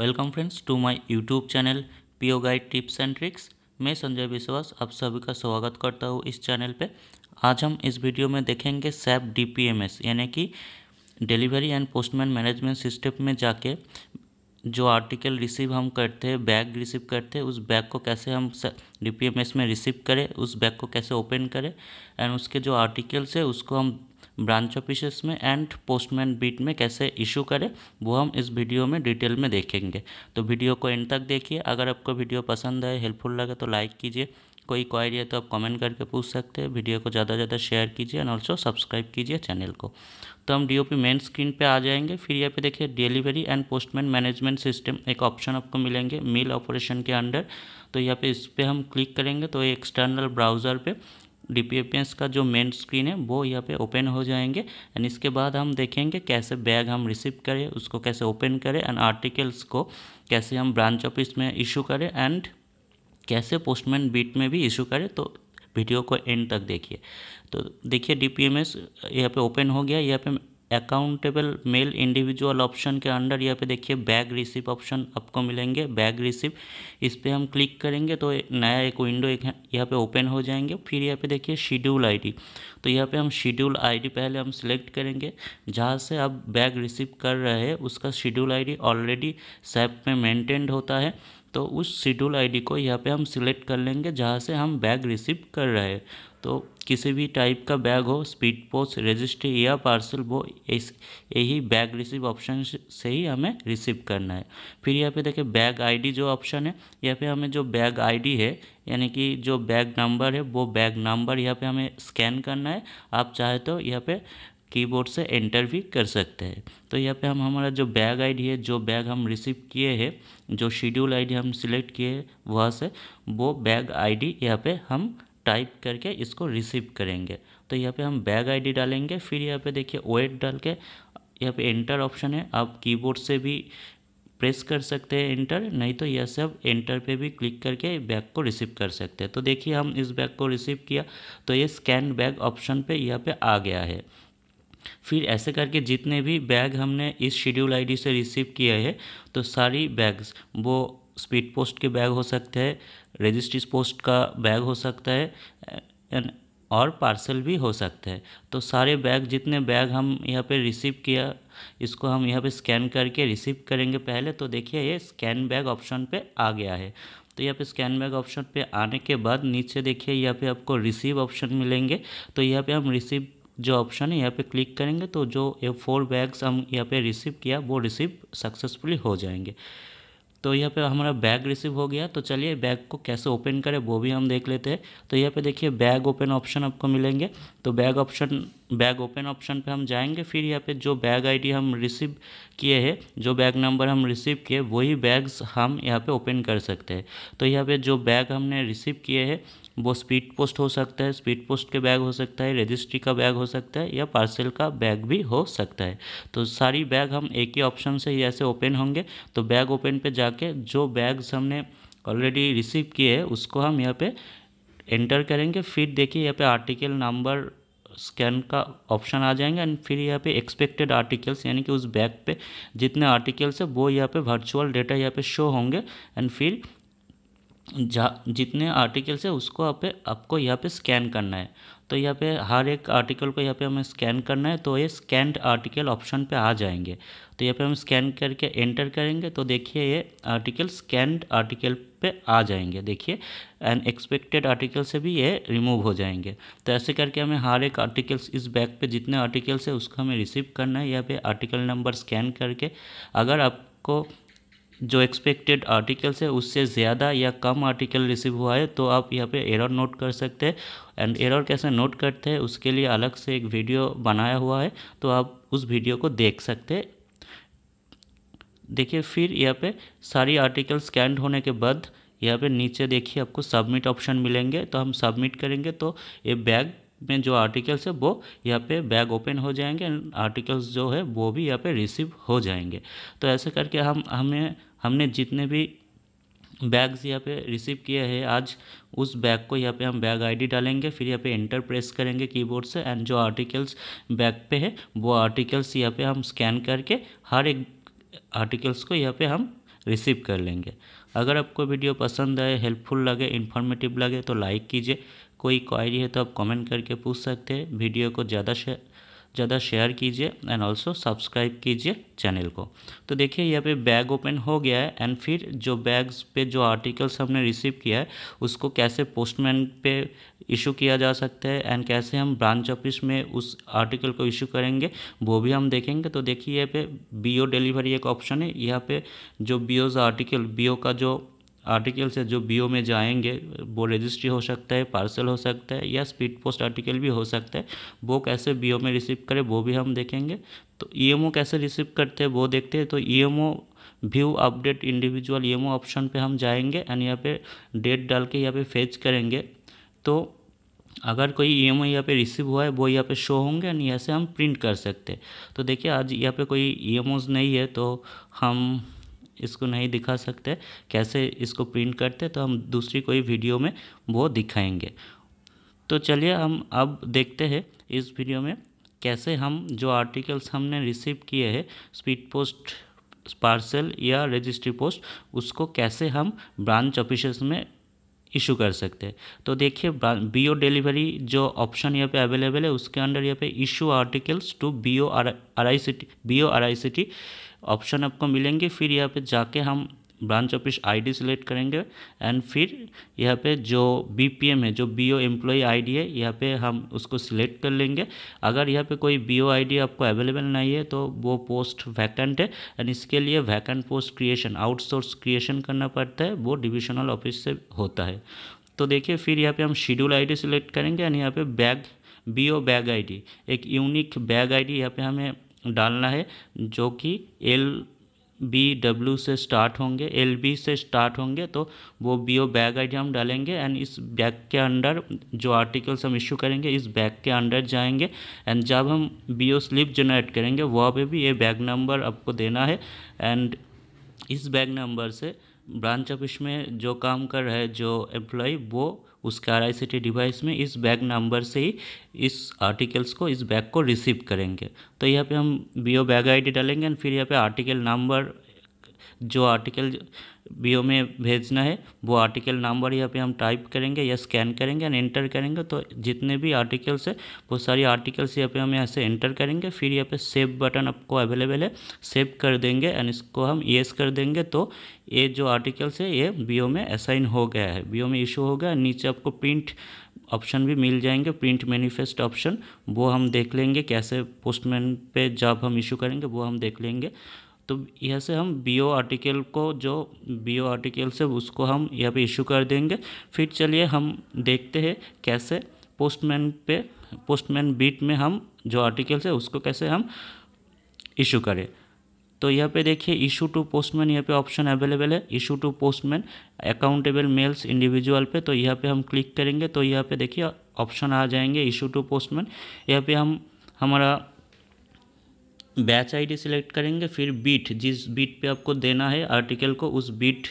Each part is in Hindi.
welcome friends to my YouTube channel PO guide tips and tricks मैं संजय विश्वास आप सभी का स्वागत करता हूँ इस चैनल पे आज हम इस वीडियो में देखेंगे सैप डीपीएमएस यानी कि delivery and postman management system में जाके जो आर्टिकल रिसीव हम करते हैं बैग रिसीव करते हैं उस बैग को कैसे हम डी में रिसीव करें उस बैग को कैसे ओपन करें एंड उसके जो आर्टिकल्स है उसको हम ब्रांच ऑफिस में एंड पोस्टमैन बीट में कैसे इशू करें वो हम इस वीडियो में डिटेल में देखेंगे तो वीडियो को एंड तक देखिए अगर आपको वीडियो पसंद आए हेल्पफुल लगे तो लाइक कीजिए कोई क्वारी है तो आप कमेंट करके पूछ सकते हैं वीडियो को ज़्यादा से ज़्यादा शेयर कीजिए एंड ऑल्सो सब्सक्राइब कीजिए चैनल को तो हम डी मेन स्क्रीन पे आ जाएंगे फिर यहाँ पे देखिए delivery and postman management system एक ऑप्शन आपको मिलेंगे मिल ऑपरेशन के अंडर तो यहाँ पे इस पर हम क्लिक करेंगे तो एक्सटर्नल ब्राउज़र पर डीपीएपीएस का जो मेन स्क्रीन है वो यहाँ पे ओपन हो जाएंगे एंड इसके बाद हम देखेंगे कैसे बैग हम रिसीव करें उसको कैसे ओपन करें एंड आर्टिकल्स को कैसे हम ब्रांच ऑफिस में इशू करें एंड कैसे पोस्टमैन बीट में भी इशू करें तो वीडियो को एंड तक देखिए तो देखिए डी पी एम एस यहाँ पर ओपन हो गया यहाँ पे अकाउंटेबल मेल इंडिविजुअल ऑप्शन के अंडर यहाँ पे देखिए बैग रिसिप ऑप्शन आपको मिलेंगे बैग रिसिप इस पर हम क्लिक करेंगे तो नया एक विंडो एक यहाँ पे ओपन हो जाएंगे फिर यहाँ पे देखिए शेड्यूल आईडी तो यहाँ पे हम शेड्यूल आईडी पहले हम सिलेक्ट करेंगे जहाँ से आप बैग रिसिप कर रहे हैं उसका शेड्यूल आई ऑलरेडी सेप में मेनटेन्ड होता है तो उस शेड्यूल आईडी को यहाँ पे हम सिलेक्ट कर लेंगे जहाँ से हम बैग रिसीव कर रहे हैं तो किसी भी टाइप का बैग हो स्पीड पोस्ट रजिस्ट्री या पार्सल वो इस यही बैग रिसीव ऑप्शन से ही हमें रिसीव करना है फिर यहाँ पे देखें बैग आईडी जो ऑप्शन है यहाँ पे हमें जो बैग आईडी है यानी कि जो बैग नंबर है वो बैग नंबर यहाँ पे हमें स्कैन करना है आप चाहे तो यहाँ पे कीबोर्ड से एंटर भी कर सकते हैं तो यहाँ पे हम हमारा जो बैग आईडी है जो बैग हम रिसीव किए हैं जो शेड्यूल आईडी हम सिलेक्ट किए हैं वहाँ से वो बैग आईडी यहाँ पर हम टाइप करके इसको रिसीव करेंगे तो यहाँ पे हम बैग आईडी डालेंगे फिर यहाँ पे देखिए वेट डाल के यहाँ पे एंटर ऑप्शन है आप कीबोर्ड से भी प्रेस कर सकते हैं एंटर नहीं तो यह सब एंटर पे भी क्लिक करके बैग को रिसीव कर सकते हैं तो देखिए हम इस बैग को रिसीव किया तो ये स्कैन बैग ऑप्शन पे यहाँ पे आ गया है फिर ऐसे करके जितने भी बैग हमने इस शेड्यूल आईडी से रिसीव किए हैं तो सारी बैग्स वो स्पीड पोस्ट के बैग हो सकते हैं रजिस्ट्री पोस्ट का बैग हो सकता है और पार्सल भी हो सकता है तो सारे बैग जितने बैग हम यहाँ पे रिसीव किया इसको हम यहाँ पे स्कैन करके रिसीव करेंगे पहले तो देखिए ये स्कैन बैग ऑप्शन पे आ गया है तो यहाँ पे स्कैन बैग ऑप्शन पे आने के बाद नीचे देखिए यहाँ पे आपको रिसीव ऑप्शन मिलेंगे तो यहाँ पे हम रिसीव जो ऑप्शन है यहाँ पे क्लिक करेंगे तो जो ये फोर बैग्स हम यहाँ पे रिसीव किया वो रिसीव सक्सेसफुली हो जाएंगे तो यहाँ पे हमारा बैग रिसीव हो गया तो चलिए बैग को कैसे ओपन करें वो भी हम देख लेते हैं तो यहाँ पे देखिए बैग ओपन ऑप्शन आपको मिलेंगे तो bag option bag open option पे हम जाएंगे फिर यहाँ पे जो बैग आईडी हम रिसीव किए हैं जो बैग नंबर हम रिसीव किए वही बैग्स हम यहाँ पे ओपन कर सकते हैं तो यहाँ पर जो बैग हमने रिसीव किए हैं वो स्पीड पोस्ट हो सकता है स्पीड पोस्ट के बैग हो सकता है रजिस्ट्री का बैग हो सकता है या पार्सल का बैग भी हो सकता है तो सारी बैग हम एक ही ऑप्शन से ही ऐसे ओपन होंगे तो बैग ओपन पे जाके जो बैग्स हमने ऑलरेडी रिसीव किए हैं उसको हम यहाँ पे एंटर करेंगे फिर देखिए यहाँ पे आर्टिकल नंबर स्कैन का ऑप्शन आ जाएंगे एंड फिर यहाँ पे एक्सपेक्टेड आर्टिकल्स यानी कि उस बैग पे जितने आर्टिकल्स है वो यहाँ पे वर्चुअल डेटा यहाँ पे शो होंगे एंड फिर जितने आर्टिकल्स है उसको आप आपको यहाँ पे स्कैन करना है तो यहाँ पे हर एक आर्टिकल को यहाँ पे हमें स्कैन करना है तो ये स्कैंड आर्टिकल ऑप्शन पे आ जाएंगे तो यहाँ पे हम स्कैन करके एंटर करेंगे तो देखिए ये आर्टिकल स्कैंड आर्टिकल पे आ जाएंगे देखिए एंड एक्सपेक्टेड आर्टिकल से भी ये रिमूव हो जाएंगे तो ऐसे करके हमें हर एक आर्टिकल्स इस बैग पे जितने आर्टिकल्स है उसको हमें रिसीव करना है यहाँ पे आर्टिकल नंबर स्कैन करके अगर आपको जो एक्सपेक्टेड आर्टिकल्स है उससे ज़्यादा या कम आर्टिकल रिसीव हुआ है तो आप यहाँ पे एरर नोट कर सकते हैं एंड एरर कैसे नोट करते हैं उसके लिए अलग से एक वीडियो बनाया हुआ है तो आप उस वीडियो को देख सकते देखिए फिर यहाँ पे सारी आर्टिकल स्कैंड होने के बाद यहाँ पे नीचे देखिए आपको सबमिट ऑप्शन मिलेंगे तो हम सबमिट करेंगे तो ये बैग में जो आर्टिकल्स है वो यहाँ पे बैग ओपन हो जाएंगे एंड आर्टिकल्स जो है वो भी यहाँ पे रिसीव हो जाएंगे तो ऐसे करके हम हमें हमने जितने भी बैग्स यहाँ पे रिसीव किया है आज उस बैग को यहाँ पे हम बैग आईडी डालेंगे फिर यहाँ पे इंटर प्रेस करेंगे कीबोर्ड से एंड जो आर्टिकल्स बैग पे है वो आर्टिकल्स यहाँ पे हम स्कैन करके हर एक आर्टिकल्स को यहाँ पे हम रिसीव कर लेंगे अगर आपको वीडियो पसंद आए हेल्पफुल लगे इन्फॉर्मेटिव लगे तो लाइक कीजिए कोई क्वारी है तो आप कमेंट करके पूछ सकते हैं वीडियो को ज़्यादा से ज़्यादा शेयर कीजिए एंड ऑल्सो सब्सक्राइब कीजिए चैनल को तो देखिए यहाँ पे बैग ओपन हो गया है एंड फिर जो बैग्स पे जो आर्टिकल्स हमने रिसीव किया है उसको कैसे पोस्टमैन पे इशू किया जा सकता है एंड कैसे हम ब्रांच ऑफिस में उस आर्टिकल को इशू करेंगे वो भी हम देखेंगे तो देखिए यहाँ पे बी डिलीवरी एक ऑप्शन है यहाँ पे जो बी आर्टिकल बी का जो आर्टिकल्स है जो बीओ में जाएंगे वो रजिस्ट्री हो सकता है पार्सल हो सकता है या स्पीड पोस्ट आर्टिकल भी हो सकता है वो कैसे बीओ में रिसीव करें वो भी हम देखेंगे तो ईएमओ e कैसे रिसीव करते हैं वो देखते हैं तो EMO view update individual EMO option पे हम जाएंगे एंड यहाँ पे डेट डाल के यहाँ पे फेच करेंगे तो अगर कोई ई e एम यहाँ पे रिसीव हुआ है वो यहाँ पे शो होंगे एंड यहाँ से हम प्रिंट कर सकते हैं तो देखिए आज यहाँ पे कोई ई e नहीं है तो हम इसको नहीं दिखा सकते कैसे इसको प्रिंट करते तो हम दूसरी कोई वीडियो में वो दिखाएंगे तो चलिए हम अब देखते हैं इस वीडियो में कैसे हम जो आर्टिकल्स हमने रिसीव किए हैं स्पीड पोस्ट पार्सल या रजिस्ट्री पोस्ट उसको कैसे हम ब्रांच ऑफिस में इशू कर सकते हैं तो देखिए बी ओ डिलीवरी जो ऑप्शन यहाँ पे अवेलेबल है उसके अंडर यहाँ पे issue articles to B O R I C T B O R I C T option आपको मिलेंगे फिर यहाँ पे जाके हम ब्रांच ऑफिस आईडी सेलेक्ट करेंगे एंड फिर यहाँ पे जो बीपीएम है जो बीओ एम्प्लॉय आईडी है यहाँ पे हम उसको सिलेक्ट कर लेंगे अगर यहाँ पे कोई बीओ आईडी आपको अवेलेबल नहीं है तो वो पोस्ट वैकेंट है एंड इसके लिए vacant post creation outsource creation करना पड़ता है वो डिविजनल ऑफिस से होता है तो देखिए फिर यहाँ पर हम शेड्यूल आई सिलेक्ट करेंगे एंड यहाँ पर बैग ओ बैग आई एक यूनिक बैग डी यहाँ पे हमें डालना है जो कि एल बी डब्ल्यू से स्टार्ट होंगे एल बी से स्टार्ट होंगे तो वो बी ओ बैग आई हम डालेंगे एंड इस बैग के अंडर जो आर्टिकल्स हम इशू करेंगे इस बैग के अंडर जाएंगे एंड जब हम बी ओ स्लिप जनरेट करेंगे वह पे भी ये बैग नंबर आपको देना है एंड इस बैग नंबर से ब्रांच ऑफिस में जो काम कर रहे जो एम्प्लॉय वो उसके आर डिवाइस में इस बैग नंबर से ही इस आर्टिकल्स को इस बैग को रिसीव करेंगे तो यहाँ पे हम बी ओ बैग आई डालेंगे एंड फिर यहाँ पे आर्टिकल नंबर जो आर्टिकल बी में भेजना है वो आर्टिकल नंबर यहाँ पे हम टाइप करेंगे या स्कैन करेंगे एंड एंटर करेंगे तो जितने भी आर्टिकल्स है वो सारी आर्टिकल्स यहाँ पे हम यहाँ से एंटर करेंगे फिर यहाँ पे सेव बटन आपको अवेलेबल है सेव कर देंगे एंड इसको हम येस कर देंगे तो ये जो आर्टिकल्स है ये बी में असाइन हो गया है बी में इशू हो गया नीचे आपको प्रिंट ऑप्शन भी मिल जाएंगे प्रिंट मैनिफेस्ट ऑप्शन वो हम देख लेंगे कैसे पोस्टमैन पे जब हम इशू करेंगे वो हम देख लेंगे तो यह से हम बी ओ आर्टिकल को जो बी ओ आर्टिकल से उसको हम यहाँ पे इशू कर देंगे फिर चलिए हम देखते हैं कैसे पोस्टमैन पे पोस्टमैन बीट में हम जो आर्टिकल्स है उसको कैसे हम इशू करें तो यहाँ पे देखिए इशू टू पोस्टमैन यहाँ पे ऑप्शन अवेलेबल है issue to postman accountable mails individual पे तो यहाँ पे हम क्लिक करेंगे तो यहाँ पे देखिए ऑप्शन आ जाएंगे इशू टू पोस्टमैन यहाँ पे हम हमारा बैच आईडी सिलेक्ट करेंगे फिर बीट जिस बीट पे आपको देना है आर्टिकल को उस बीट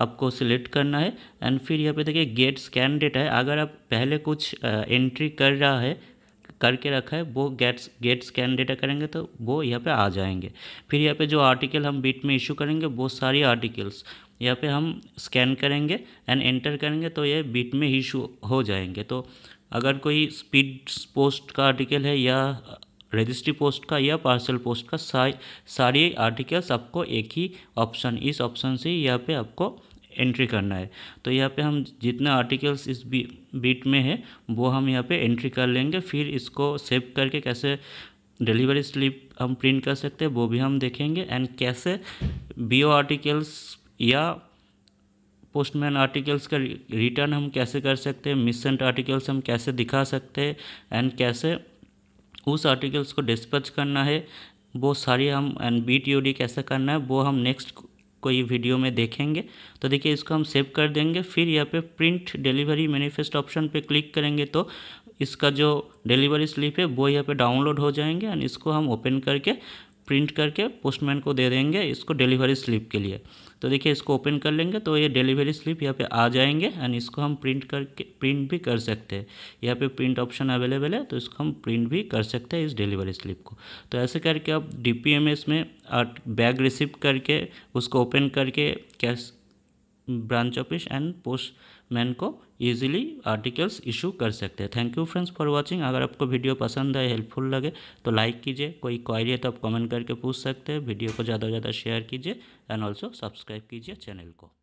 आपको सिलेक्ट करना है एंड फिर यहाँ पे देखिए गेट स्कैन डेटा है अगर आप पहले कुछ एंट्री कर रहा है करके रखा है वो गेट्स गेट स्कैन डेटा करेंगे तो वो यहाँ पे आ जाएंगे फिर यहाँ पे जो आर्टिकल हम बीट में इशू करेंगे वो सारी आर्टिकल्स यहाँ पे हम स्कैन करेंगे एंड एंटर करेंगे तो ये बीट में इशू हो जाएंगे तो अगर कोई स्पीड पोस्ट का आर्टिकल है या रजिस्ट्री पोस्ट का या पार्सल पोस्ट का सारे सारी आर्टिकल्स आपको एक ही ऑप्शन इस ऑप्शन से यहाँ पे आपको एंट्री करना है तो यहाँ पे हम जितना आर्टिकल्स इस बी, बीट में है वो हम यहाँ पे एंट्री कर लेंगे फिर इसको सेव करके कैसे डिलीवरी स्लिप हम प्रिंट कर सकते हैं वो भी हम देखेंगे एंड कैसे बी आर्टिकल्स या पोस्टमैन आर्टिकल्स का रिटर्न हम कैसे कर सकते हैं मिसेंट आर्टिकल्स हम कैसे दिखा सकते हैं एंड कैसे उस आर्टिकल्स को डिस्पैच करना है वो सारी हम and B T O D कैसे करना है वो हम नेक्स्ट कोई वीडियो में देखेंगे तो देखिए इसको हम सेव कर देंगे फिर यहाँ पे प्रिंट डिलीवरी मैनिफेस्ट ऑप्शन पे क्लिक करेंगे तो इसका जो डिलीवरी स्लिप है वो यहाँ पे डाउनलोड हो जाएंगे एंड इसको हम ओपन करके प्रिंट करके पोस्टमैन को दे देंगे इसको डिलीवरी स्लिप के लिए तो देखिए इसको ओपन कर लेंगे तो ये डिलीवरी स्लिप यहाँ पे आ जाएंगे एंड इसको हम प्रिंट करके प्रिंट भी कर सकते हैं यहाँ पे प्रिंट ऑप्शन अवेलेबल है तो इसको हम प्रिंट भी कर सकते हैं इस डिलीवरी स्लिप को तो ऐसे करके आप डी में बैग रिसीव करके उसको ओपन करके cash branch office and postman को ईजिली आर्टिकल्स इशू कर सकते हैं thank you friends for watching अगर आपको वीडियो पसंद है हेल्पफुल लगे तो लाइक कीजिए कोई क्वारी है तो आप कमेंट करके पूछ सकते हैं वीडियो को ज़्यादा से ज़्यादा शेयर कीजिए एंड ऑल्सो सब्सक्राइब कीजिए चैनल को